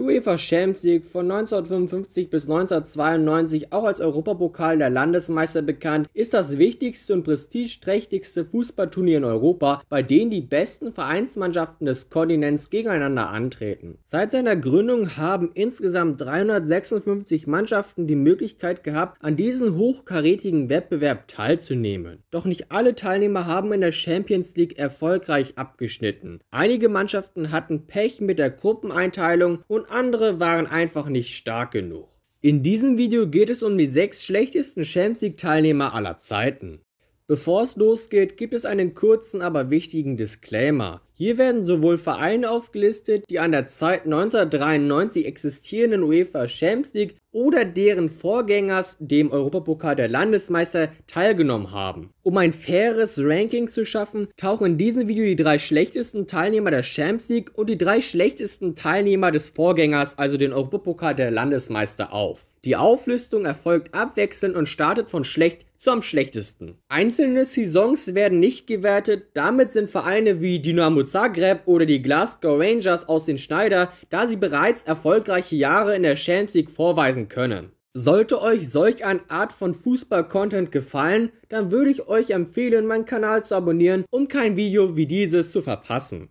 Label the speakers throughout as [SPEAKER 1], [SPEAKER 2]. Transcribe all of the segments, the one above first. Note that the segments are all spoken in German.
[SPEAKER 1] UEFA Champions League von 1955 bis 1992 auch als Europapokal der Landesmeister bekannt, ist das wichtigste und prestigeträchtigste Fußballturnier in Europa, bei dem die besten Vereinsmannschaften des Kontinents gegeneinander antreten. Seit seiner Gründung haben insgesamt 356 Mannschaften die Möglichkeit gehabt, an diesem hochkarätigen Wettbewerb teilzunehmen. Doch nicht alle Teilnehmer haben in der Champions League erfolgreich abgeschnitten. Einige Mannschaften hatten Pech mit der Gruppeneinteilung und und andere waren einfach nicht stark genug. In diesem Video geht es um die sechs schlechtesten Champions League Teilnehmer aller Zeiten. Bevor es losgeht, gibt es einen kurzen, aber wichtigen Disclaimer. Hier werden sowohl Vereine aufgelistet, die an der Zeit 1993 existierenden UEFA Champions League oder deren Vorgängers, dem Europapokal der Landesmeister, teilgenommen haben. Um ein faires Ranking zu schaffen, tauchen in diesem Video die drei schlechtesten Teilnehmer der Champions League und die drei schlechtesten Teilnehmer des Vorgängers, also den Europapokal der Landesmeister, auf. Die Auflistung erfolgt abwechselnd und startet von schlecht zu am schlechtesten. Einzelne Saisons werden nicht gewertet, damit sind Vereine wie Dynamo Zagreb oder die Glasgow Rangers aus den Schneider, da sie bereits erfolgreiche Jahre in der Champions League vorweisen können. Sollte euch solch eine Art von Fußball-Content gefallen, dann würde ich euch empfehlen, meinen Kanal zu abonnieren, um kein Video wie dieses zu verpassen.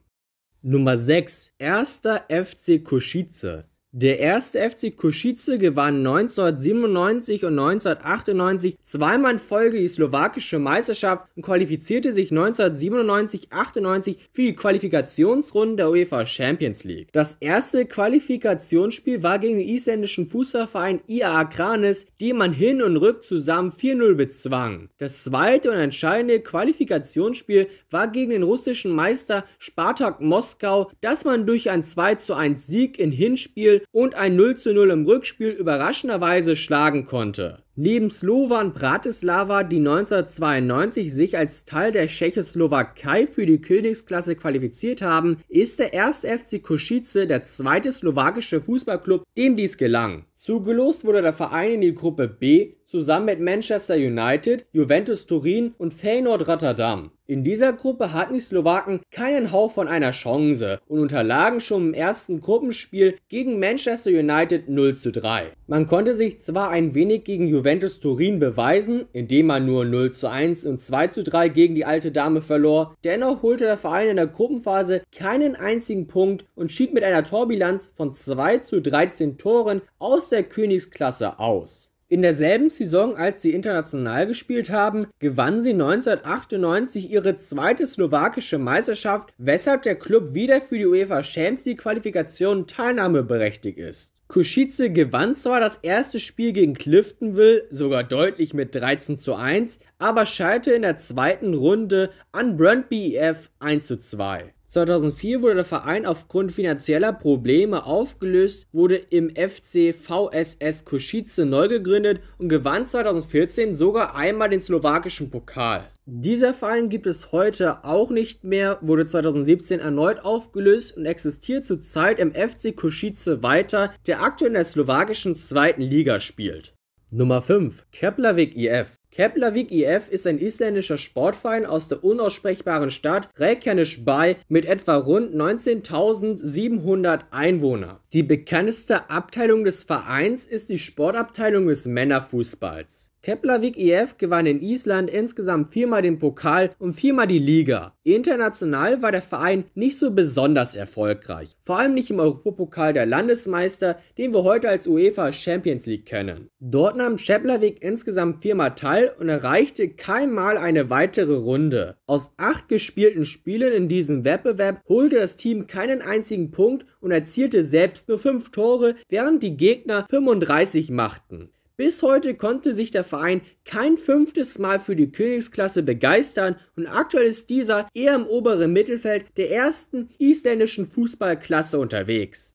[SPEAKER 1] Nummer 6. Erster FC Kosice. Der erste FC Kuschice gewann 1997 und 1998 zweimal in Folge die slowakische Meisterschaft und qualifizierte sich 1997-98 für die Qualifikationsrunden der UEFA Champions League. Das erste Qualifikationsspiel war gegen den isländischen Fußballverein IAA Kranis, den man hin und rück zusammen 4-0 bezwang. Das zweite und entscheidende Qualifikationsspiel war gegen den russischen Meister Spartak Moskau, das man durch einen 2-1 Sieg in Hinspiel und ein 0 zu 0 im Rückspiel überraschenderweise schlagen konnte. Neben Slovan Bratislava, die 1992 sich als Teil der Tschechoslowakei für die Königsklasse qualifiziert haben, ist der 1. FC Kosice der zweite slowakische Fußballclub, dem dies gelang. Zugelost wurde der Verein in die Gruppe B zusammen mit Manchester United, Juventus Turin und Feyenoord Rotterdam. In dieser Gruppe hatten die Slowaken keinen Hauch von einer Chance und unterlagen schon im ersten Gruppenspiel gegen Manchester United 0 zu 3. Man konnte sich zwar ein wenig gegen Juventus Turin beweisen, indem man nur 0 zu 1 und 2 zu 3 gegen die alte Dame verlor, dennoch holte der Verein in der Gruppenphase keinen einzigen Punkt und schied mit einer Torbilanz von 2 zu 13 Toren aus der Königsklasse aus. In derselben Saison, als sie international gespielt haben, gewann sie 1998 ihre zweite slowakische Meisterschaft, weshalb der Club wieder für die UEFA Champions League Qualifikation teilnahmeberechtigt ist. Kuschice gewann zwar das erste Spiel gegen Cliftonville sogar deutlich mit 13 zu 1, aber scheiterte in der zweiten Runde an Brøndby BEF 1 zu 2. 2004 wurde der Verein aufgrund finanzieller Probleme aufgelöst, wurde im FC VSS Kuschice neu gegründet und gewann 2014 sogar einmal den slowakischen Pokal. Dieser Verein gibt es heute auch nicht mehr, wurde 2017 erneut aufgelöst und existiert zurzeit im FC Kosice weiter, der aktuell in der slowakischen zweiten Liga spielt. Nummer 5 Keplavik IF Keplavik IF ist ein isländischer Sportverein aus der unaussprechbaren Stadt Reykjanes bei mit etwa rund 19.700 Einwohnern. Die bekannteste Abteilung des Vereins ist die Sportabteilung des Männerfußballs. Keplavik EF gewann in Island insgesamt viermal den Pokal und viermal die Liga. International war der Verein nicht so besonders erfolgreich, vor allem nicht im Europapokal der Landesmeister, den wir heute als UEFA Champions League kennen. Dort nahm Keplavik insgesamt viermal teil und erreichte keinmal eine weitere Runde. Aus acht gespielten Spielen in diesem Wettbewerb holte das Team keinen einzigen Punkt und erzielte selbst nur fünf Tore, während die Gegner 35 machten. Bis heute konnte sich der Verein kein fünftes Mal für die Königsklasse begeistern und aktuell ist dieser eher im oberen Mittelfeld der ersten isländischen Fußballklasse unterwegs.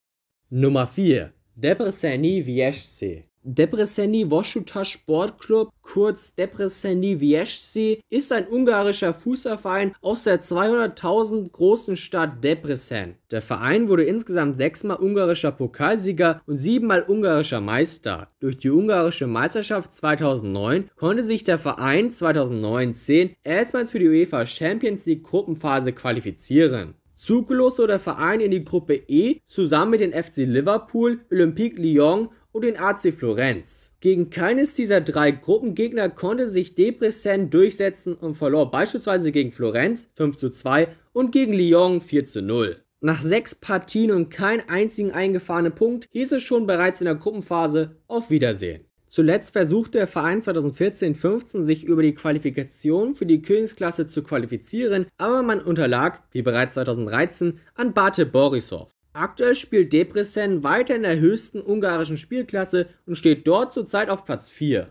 [SPEAKER 1] Nummer 4 Debreceni Viesce Debreceni Vasuta Sportclub, kurz Debreceni Viesci, ist ein ungarischer Fußballverein aus der 200.000 großen Stadt Debrecen. Der Verein wurde insgesamt sechsmal ungarischer Pokalsieger und siebenmal ungarischer Meister. Durch die ungarische Meisterschaft 2009 konnte sich der Verein 2019 erstmals für die UEFA Champions League Gruppenphase qualifizieren. Zuglos wurde der Verein in die Gruppe E zusammen mit den FC Liverpool, Olympique Lyon und den AC Florenz. Gegen keines dieser drei Gruppengegner konnte sich Debrecen durchsetzen und verlor beispielsweise gegen Florenz 5 zu 2 und gegen Lyon 4 zu 0. Nach sechs Partien und keinen einzigen eingefahrenen Punkt hieß es schon bereits in der Gruppenphase auf Wiedersehen. Zuletzt versuchte der Verein 2014-15 sich über die Qualifikation für die Königsklasse zu qualifizieren, aber man unterlag, wie bereits 2013, an Bate Borisov. Aktuell spielt Debrecen weiter in der höchsten ungarischen Spielklasse und steht dort zurzeit auf Platz 4.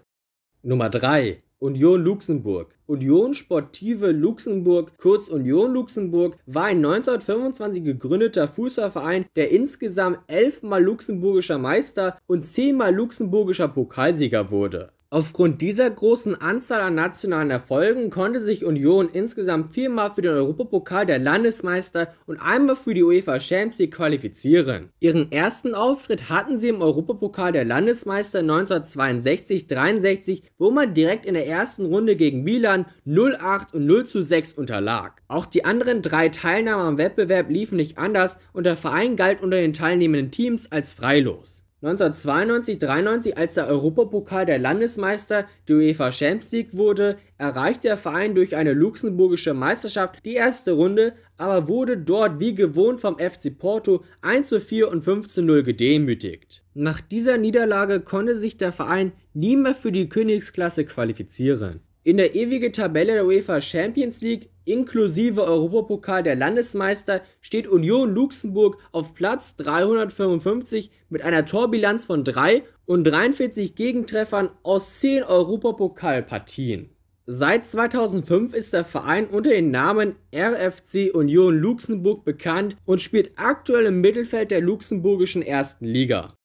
[SPEAKER 1] Nummer 3 Union Luxemburg. Union Sportive Luxemburg, kurz Union Luxemburg, war ein 1925 gegründeter Fußballverein, der insgesamt elfmal luxemburgischer Meister und zehnmal luxemburgischer Pokalsieger wurde. Aufgrund dieser großen Anzahl an nationalen Erfolgen konnte sich Union insgesamt viermal für den Europapokal der Landesmeister und einmal für die UEFA Champions League qualifizieren. Ihren ersten Auftritt hatten sie im Europapokal der Landesmeister 1962-63, wo man direkt in der ersten Runde gegen Milan 0-8 und 0-6 unterlag. Auch die anderen drei Teilnahmen am Wettbewerb liefen nicht anders und der Verein galt unter den teilnehmenden Teams als freilos. 1992, 93, als der Europapokal der Landesmeister der UEFA Champions League wurde, erreichte der Verein durch eine luxemburgische Meisterschaft die erste Runde, aber wurde dort wie gewohnt vom FC Porto 1 4 und 0 gedemütigt. Nach dieser Niederlage konnte sich der Verein nie mehr für die Königsklasse qualifizieren in der ewigen Tabelle der UEFA Champions League inklusive Europapokal der Landesmeister steht Union Luxemburg auf Platz 355 mit einer Torbilanz von 3 und 43 Gegentreffern aus 10 Europapokalpartien. Seit 2005 ist der Verein unter dem Namen RFC Union Luxemburg bekannt und spielt aktuell im Mittelfeld der luxemburgischen ersten Liga.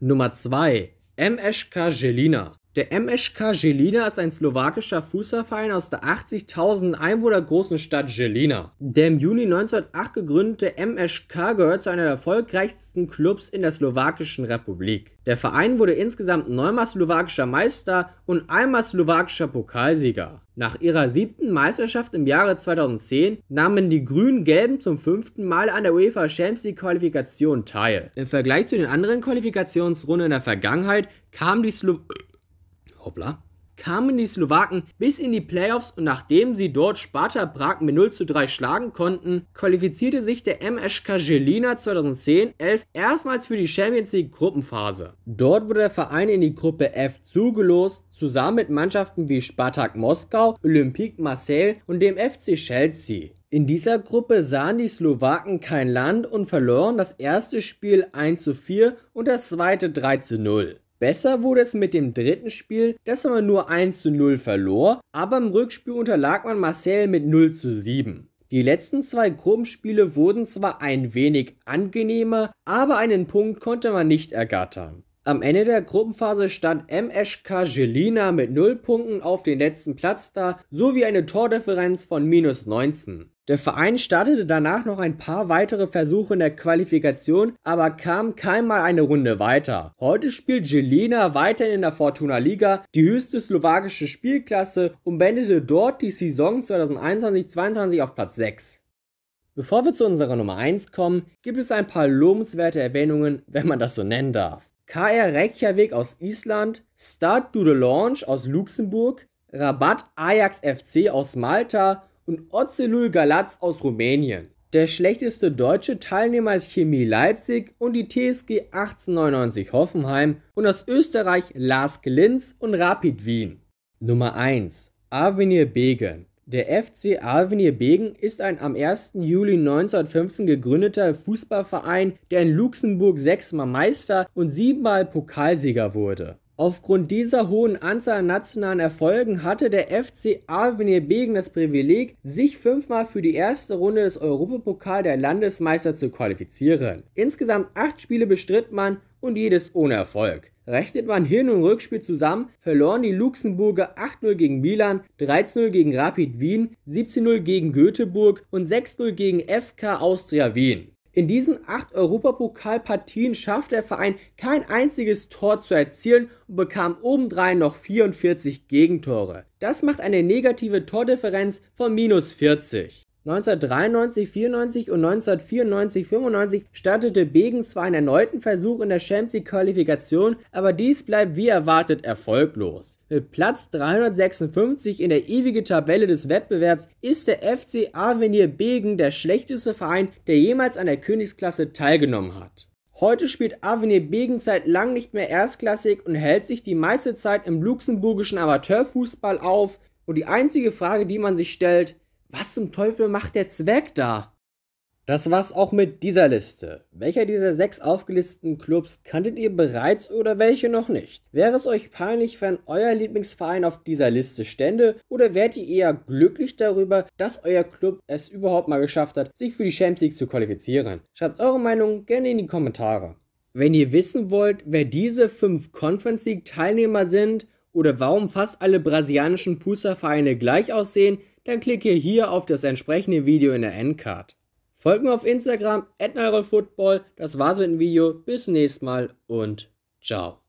[SPEAKER 1] Nummer 2 MSK Jelina der MSK Žilina ist ein slowakischer Fußballverein aus der 80.000 Einwohner großen Stadt Žilina. Der im Juni 1908 gegründete MSK gehört zu einer der erfolgreichsten Clubs in der slowakischen Republik. Der Verein wurde insgesamt neunmal slowakischer Meister und einmal slowakischer Pokalsieger. Nach ihrer siebten Meisterschaft im Jahre 2010 nahmen die Grün-Gelben zum fünften Mal an der UEFA Champions League Qualifikation teil. Im Vergleich zu den anderen Qualifikationsrunden in der Vergangenheit kam die Slowakei hoppla, kamen die Slowaken bis in die Playoffs und nachdem sie dort Sparta Prag mit 0 zu 3 schlagen konnten, qualifizierte sich der MSK Jelina 2010-11 erstmals für die Champions League Gruppenphase. Dort wurde der Verein in die Gruppe F zugelost, zusammen mit Mannschaften wie Spartak Moskau, Olympique Marseille und dem FC Chelsea. In dieser Gruppe sahen die Slowaken kein Land und verloren das erste Spiel 1 zu 4 und das zweite 3 zu 0. Besser wurde es mit dem dritten Spiel, das man nur 1 zu 0 verlor, aber im Rückspiel unterlag man Marseille mit 0 zu 7. Die letzten zwei Gruppenspiele wurden zwar ein wenig angenehmer, aber einen Punkt konnte man nicht ergattern. Am Ende der Gruppenphase stand MSK Gelina mit 0 Punkten auf den letzten Platz da, sowie eine Tordifferenz von minus 19. Der Verein startete danach noch ein paar weitere Versuche in der Qualifikation, aber kam keinmal eine Runde weiter. Heute spielt Jelena weiterhin in der Fortuna Liga, die höchste slowakische Spielklasse, und beendete dort die Saison 2021-22 auf Platz 6. Bevor wir zu unserer Nummer 1 kommen, gibt es ein paar lobenswerte Erwähnungen, wenn man das so nennen darf. KR Reykjavik aus Island, Start Dude Launch aus Luxemburg, Rabat Ajax FC aus Malta und Ozelul Galatz aus Rumänien. Der schlechteste deutsche Teilnehmer ist Chemie Leipzig und die TSG 1899 Hoffenheim und aus Österreich Lars Glinz und Rapid Wien. Nummer 1 Avenir Begen der FC Avenir Begen ist ein am 1. Juli 1915 gegründeter Fußballverein, der in Luxemburg sechsmal Meister und siebenmal Pokalsieger wurde. Aufgrund dieser hohen Anzahl an nationalen Erfolgen hatte der FC Avenir Begen das Privileg, sich fünfmal für die erste Runde des Europapokal der Landesmeister zu qualifizieren. Insgesamt acht Spiele bestritt man und jedes ohne Erfolg. Rechnet man Hin- und Rückspiel zusammen, verloren die Luxemburger 8-0 gegen Milan, 13-0 gegen Rapid Wien, 17-0 gegen Göteborg und 6-0 gegen FK Austria Wien. In diesen acht Europapokalpartien schaffte der Verein kein einziges Tor zu erzielen und bekam obendrein noch 44 Gegentore. Das macht eine negative Tordifferenz von minus 40. 1993, 94 und 1994, 95 startete Begen zwar einen erneuten Versuch in der Champions League Qualifikation, aber dies bleibt wie erwartet erfolglos. Mit Platz 356 in der ewigen Tabelle des Wettbewerbs ist der FC Avenir Begen der schlechteste Verein, der jemals an der Königsklasse teilgenommen hat. Heute spielt Avenir Begen seit lang nicht mehr erstklassig und hält sich die meiste Zeit im luxemburgischen Amateurfußball auf. Und die einzige Frage, die man sich stellt, was zum Teufel macht der Zwerg da? Das war's auch mit dieser Liste. Welcher dieser sechs aufgelisteten Clubs kanntet ihr bereits oder welche noch nicht? Wäre es euch peinlich, wenn euer Lieblingsverein auf dieser Liste stände oder wärt ihr eher glücklich darüber, dass euer Club es überhaupt mal geschafft hat, sich für die Champions League zu qualifizieren? Schreibt eure Meinung gerne in die Kommentare. Wenn ihr wissen wollt, wer diese fünf Conference League Teilnehmer sind oder warum fast alle brasilianischen Fußballvereine gleich aussehen, dann klicke hier auf das entsprechende Video in der Endcard. Folgt mir auf Instagram, football. Das war's mit dem Video. Bis zum nächsten Mal und ciao.